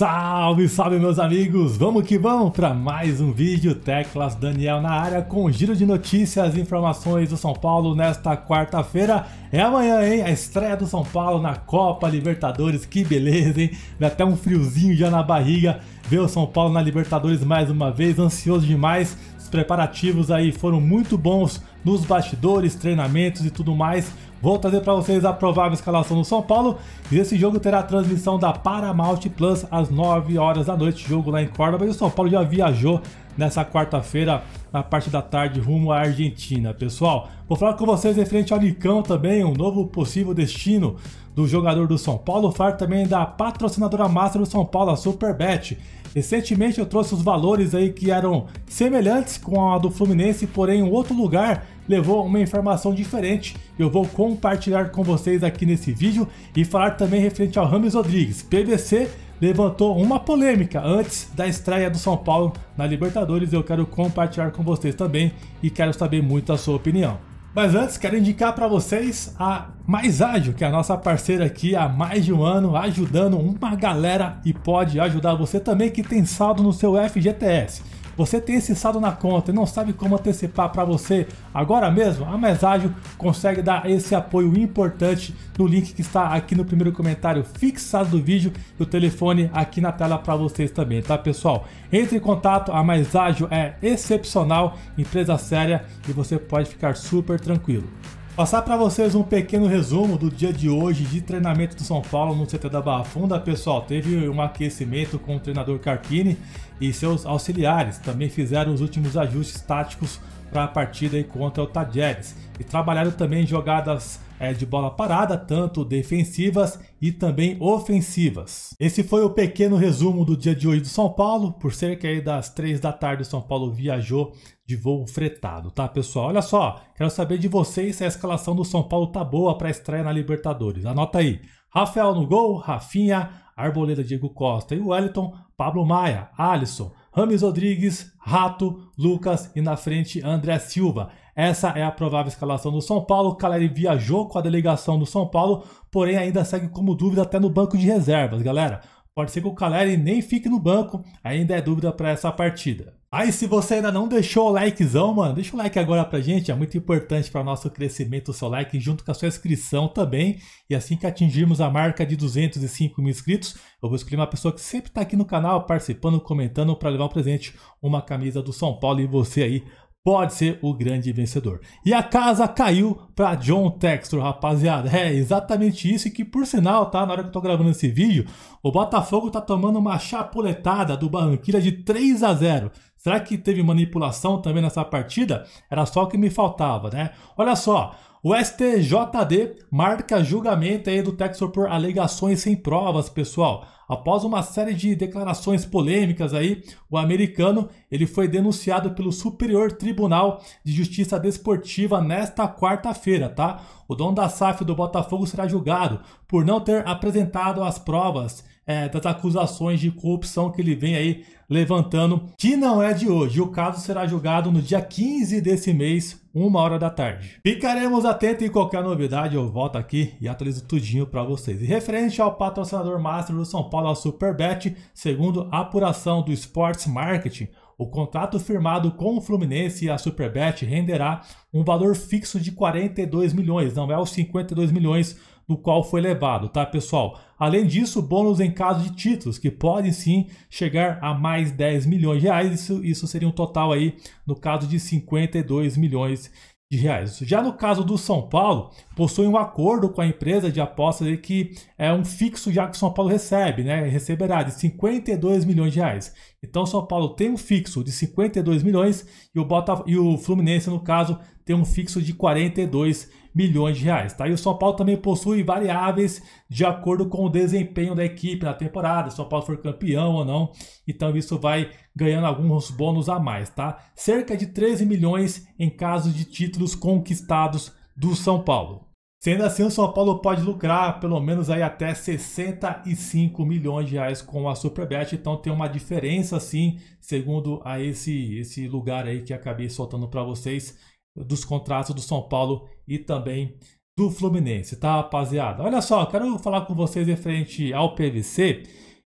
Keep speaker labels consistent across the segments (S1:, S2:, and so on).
S1: Salve, salve meus amigos! Vamos que vamos para mais um vídeo Teclas Daniel na área com giro de notícias e informações do São Paulo nesta quarta-feira. É amanhã, hein? A estreia do São Paulo na Copa Libertadores. Que beleza, hein? Dá até um friozinho já na barriga ver o São Paulo na Libertadores mais uma vez, ansioso demais. Os preparativos aí foram muito bons nos bastidores, treinamentos e tudo mais Vou trazer para vocês a provável escalação do São Paulo e esse jogo terá transmissão da Paramount Plus às 9 horas da noite, jogo lá em Córdoba e o São Paulo já viajou nessa quarta-feira, na parte da tarde, rumo à Argentina. Pessoal, vou falar com vocês referente ao Licão também, um novo possível destino do jogador do São Paulo, falar também é da patrocinadora master do São Paulo, a Superbet. Recentemente eu trouxe os valores aí que eram semelhantes com a do Fluminense, porém um outro lugar levou uma informação diferente. Eu vou compartilhar com vocês aqui nesse vídeo e falar também referente ao Ramos Rodrigues, PVC levantou uma polêmica antes da estreia do São Paulo na Libertadores. Eu quero compartilhar com vocês também e quero saber muito a sua opinião. Mas antes, quero indicar para vocês a Mais Ágil, que é a nossa parceira aqui há mais de um ano, ajudando uma galera e pode ajudar você também que tem saldo no seu FGTS. Você tem esse saldo na conta e não sabe como antecipar para você agora mesmo? A Meságio consegue dar esse apoio importante no link que está aqui no primeiro comentário fixado do vídeo e o telefone aqui na tela para vocês também, tá pessoal? Entre em contato, a Meságio é excepcional, empresa séria e você pode ficar super tranquilo. Passar para vocês um pequeno resumo do dia de hoje de treinamento do São Paulo no CT da Barra Funda. Pessoal, teve um aquecimento com o treinador Carpini e seus auxiliares. Também fizeram os últimos ajustes táticos para a partida contra o Tajeres. E trabalharam também jogadas é, de bola parada, tanto defensivas e também ofensivas. Esse foi o pequeno resumo do dia de hoje do São Paulo. Por cerca aí das 3 da tarde, o São Paulo viajou de voo fretado, tá, pessoal? Olha só, quero saber de vocês se a escalação do São Paulo tá boa para a estreia na Libertadores. Anota aí. Rafael no gol, Rafinha, Arboleda, Diego Costa e Wellington, Pablo Maia, Alisson, Rames Rodrigues, Rato, Lucas e na frente André Silva. Essa é a provável escalação do São Paulo. Caleri viajou com a delegação do São Paulo, porém ainda segue como dúvida até no banco de reservas, galera. Pode ser que o Caleri nem fique no banco, ainda é dúvida para essa partida. Aí, se você ainda não deixou o likezão, mano, deixa o like agora pra gente, é muito importante para o nosso crescimento o seu like, junto com a sua inscrição também. E assim que atingirmos a marca de 205 mil inscritos, eu vou escolher uma pessoa que sempre está aqui no canal, participando, comentando, para levar um presente, uma camisa do São Paulo e você aí pode ser o grande vencedor. E a casa caiu para John Textor, rapaziada. É exatamente isso que, por sinal, tá? Na hora que eu tô gravando esse vídeo, o Botafogo tá tomando uma chapuletada do Barranquilla de 3 a 0. Será que teve manipulação também nessa partida? Era só o que me faltava, né? Olha só, o STJD marca julgamento aí do Texor por alegações sem provas, pessoal. Após uma série de declarações polêmicas aí, o americano ele foi denunciado pelo Superior Tribunal de Justiça Desportiva nesta quarta-feira, tá? O dono da SAF do Botafogo será julgado por não ter apresentado as provas é, das acusações de corrupção que ele vem aí levantando, que não é de hoje. O caso será julgado no dia 15 desse mês, uma hora da tarde. Ficaremos atentos em qualquer novidade, eu volto aqui e atualizo tudinho para vocês. E referente ao patrocinador master do São Paulo, a Superbet, segundo a apuração do Sports Marketing, o contrato firmado com o Fluminense e a Superbet renderá um valor fixo de 42 milhões, não é os 52 milhões do qual foi levado, tá, pessoal? Além disso, bônus em caso de títulos, que podem sim chegar a mais 10 milhões de reais. Isso, isso seria um total aí, no caso de 52 milhões de reais. Já no caso do São Paulo, possui um acordo com a empresa de apostas que é um fixo já que o São Paulo recebe, né? Receberá de 52 milhões de reais. Então o São Paulo tem um fixo de 52 milhões e o, Botaf... e o Fluminense, no caso, tem um fixo de 42 milhões de reais. Tá? E o São Paulo também possui variáveis de acordo com o desempenho da equipe na temporada, se o São Paulo for campeão ou não. Então isso vai ganhando alguns bônus a mais. Tá? Cerca de 13 milhões em caso de títulos conquistados do São Paulo. Sendo assim, o São Paulo pode lucrar pelo menos aí até 65 milhões de reais com a Superbet, então tem uma diferença sim, segundo a esse esse lugar aí que acabei soltando para vocês dos contratos do São Paulo e também do Fluminense, tá, rapaziada? Olha só, quero falar com vocês referente ao PVC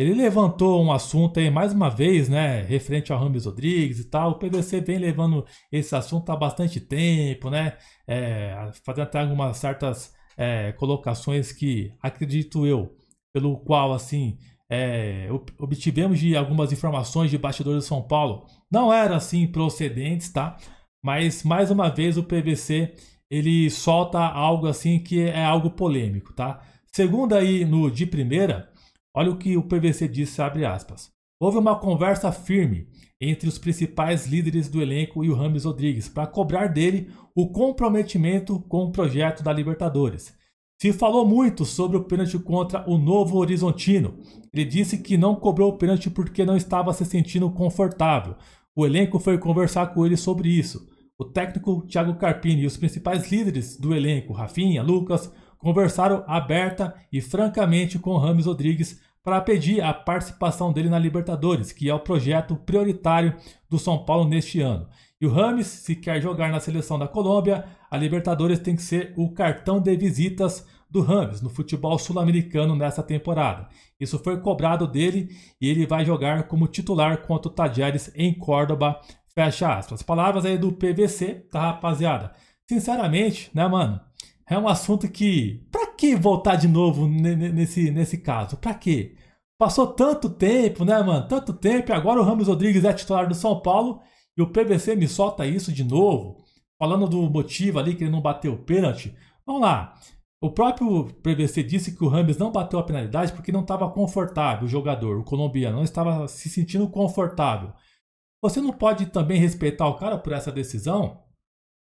S1: ele levantou um assunto aí mais uma vez, né, referente ao Ramos Rodrigues e tal. O PDC vem levando esse assunto há bastante tempo, né, é, fazendo até algumas certas é, colocações que acredito eu, pelo qual assim é, obtivemos de algumas informações de bastidores de São Paulo, não era assim procedentes, tá? Mas mais uma vez o PVC ele solta algo assim que é algo polêmico, tá? Segundo aí no de primeira Olha o que o PVC disse, abre aspas. Houve uma conversa firme entre os principais líderes do elenco e o Rames Rodrigues para cobrar dele o comprometimento com o projeto da Libertadores. Se falou muito sobre o pênalti contra o Novo Horizontino. Ele disse que não cobrou o pênalti porque não estava se sentindo confortável. O elenco foi conversar com ele sobre isso. O técnico Thiago Carpini e os principais líderes do elenco, Rafinha, Lucas, conversaram aberta e francamente com Rames Rodrigues para pedir a participação dele na Libertadores, que é o projeto prioritário do São Paulo neste ano. E o Rames, se quer jogar na seleção da Colômbia, a Libertadores tem que ser o cartão de visitas do Rames no futebol sul-americano nessa temporada. Isso foi cobrado dele e ele vai jogar como titular contra o Tajeres em Córdoba. Fecha aspas. Palavras aí do PVC, tá rapaziada? Sinceramente, né, mano? é um assunto que. Pra que voltar de novo nesse, nesse caso? Pra quê? Passou tanto tempo, né, mano? Tanto tempo, e agora o Ramos Rodrigues é titular do São Paulo e o PVC me solta isso de novo, falando do motivo ali que ele não bateu o pênalti. Vamos lá. O próprio PVC disse que o Ramos não bateu a penalidade porque não estava confortável, o jogador, o colombiano, não estava se sentindo confortável. Você não pode também respeitar o cara por essa decisão?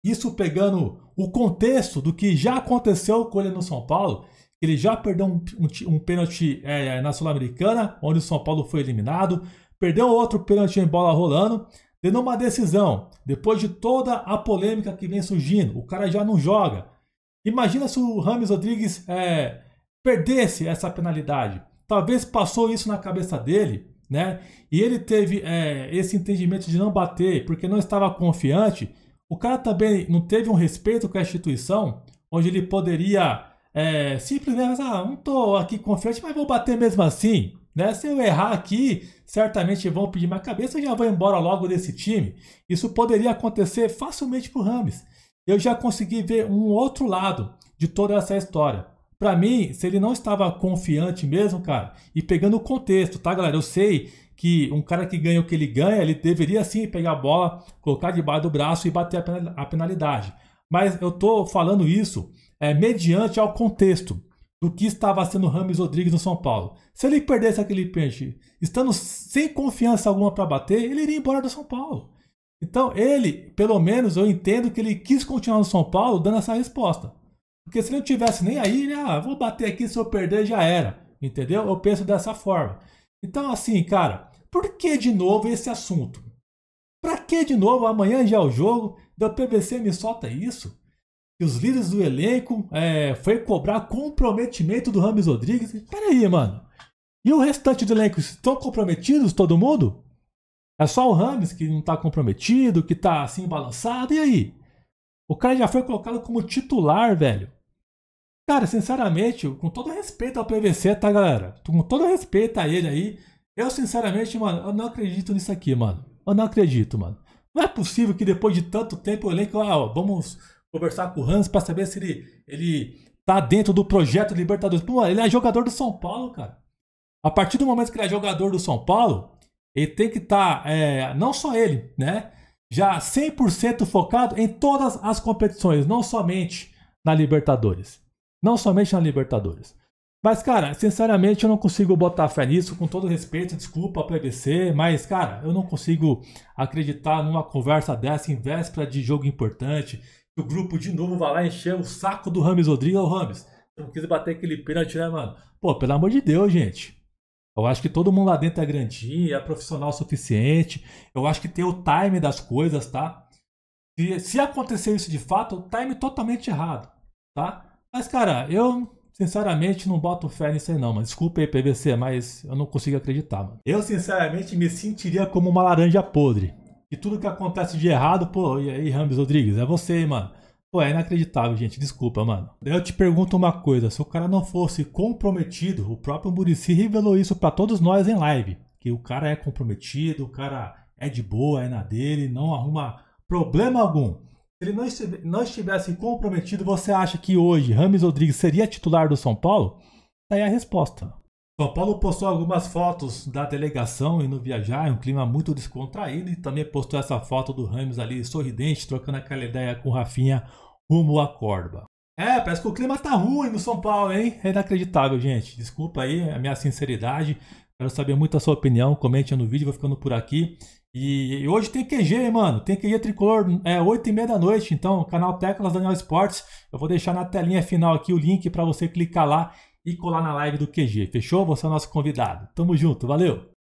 S1: Isso pegando o contexto do que já aconteceu com ele no São Paulo, ele já perdeu um, um, um pênalti é, é, na Sul-Americana, onde o São Paulo foi eliminado, perdeu outro pênalti em bola rolando, tendo uma decisão, depois de toda a polêmica que vem surgindo, o cara já não joga. Imagina se o Rames Rodrigues é, perdesse essa penalidade. Talvez passou isso na cabeça dele, né? E ele teve é, esse entendimento de não bater, porque não estava confiante o cara também não teve um respeito com a instituição, onde ele poderia é, simplesmente, né, ah, não tô aqui confiante, mas vou bater mesmo assim. Né? Se eu errar aqui, certamente vão pedir minha cabeça, e já vou embora logo desse time. Isso poderia acontecer facilmente para o Rames. Eu já consegui ver um outro lado de toda essa história. Para mim, se ele não estava confiante mesmo, cara, e pegando o contexto, tá, galera? Eu sei que um cara que ganha o que ele ganha, ele deveria sim pegar a bola, colocar debaixo do braço e bater a penalidade. Mas eu estou falando isso é, mediante ao contexto do que estava sendo Rames Rodrigues no São Paulo. Se ele perdesse aquele pênalti, estando sem confiança alguma para bater, ele iria embora do São Paulo. Então, ele, pelo menos eu entendo que ele quis continuar no São Paulo dando essa resposta. Porque se ele não tivesse nem aí, ele, ah, vou bater aqui, se eu perder já era. Entendeu? Eu penso dessa forma. Então, assim, cara, por que de novo esse assunto? Para que de novo amanhã já é o jogo? Da PVC me solta isso? E os líderes do elenco é, foi cobrar comprometimento do Rames Rodrigues. Peraí, mano. E o restante do elenco estão comprometidos todo mundo? É só o Rames que não está comprometido, que está assim balançado. E aí? O cara já foi colocado como titular, velho. Cara, sinceramente, com todo respeito ao PVC, tá, galera? Com todo respeito a ele aí, eu, sinceramente, mano, eu não acredito nisso aqui, mano. Eu não acredito, mano. Não é possível que depois de tanto tempo eu olhei que, ah, ó, vamos conversar com o Hans para saber se ele, ele tá dentro do projeto Libertadores. Pô, ele é jogador do São Paulo, cara. A partir do momento que ele é jogador do São Paulo, ele tem que estar, tá, é, não só ele, né? Já 100% focado em todas as competições, não somente na Libertadores. Não somente na Libertadores. Mas, cara, sinceramente eu não consigo botar fé nisso, com todo respeito, desculpa a PVC, mas, cara, eu não consigo acreditar numa conversa dessa em véspera de jogo importante, que o grupo de novo vai lá encher o saco do Rames Rodrigo o Rames, eu não quis bater aquele pênalti, né, mano? Pô, pelo amor de Deus, gente. Eu acho que todo mundo lá dentro é grandinho, é profissional o suficiente, eu acho que tem o time das coisas, tá? E, se acontecer isso de fato, o time totalmente errado, tá? Mas, cara, eu Sinceramente, não boto fé nisso aí não, mano. Desculpa aí, PVC, mas eu não consigo acreditar, mano. Eu, sinceramente, me sentiria como uma laranja podre. E tudo que acontece de errado, pô, e aí, Ramos Rodrigues, é você, mano. Pô, é inacreditável, gente. Desculpa, mano. Daí eu te pergunto uma coisa: se o cara não fosse comprometido, o próprio Murici revelou isso para todos nós em live. Que o cara é comprometido, o cara é de boa, é na dele, não arruma problema algum ele não, não estivesse comprometido, você acha que hoje Rames Rodrigues seria titular do São Paulo? Daí tá a resposta. São Paulo postou algumas fotos da delegação indo viajar, é um clima muito descontraído, e também postou essa foto do Rames ali sorridente, trocando aquela ideia com Rafinha rumo à Corba. É, parece que o clima tá ruim no São Paulo, hein? É inacreditável, gente. Desculpa aí a minha sinceridade. Quero saber muito a sua opinião. Comente no vídeo, vou ficando por aqui. E hoje tem QG, mano. Tem QG Tricolor, é 8 e meia da noite. Então, canal Teclas Daniel Esportes. Eu vou deixar na telinha final aqui o link para você clicar lá e colar na live do QG. Fechou? Você é o nosso convidado. Tamo junto, valeu!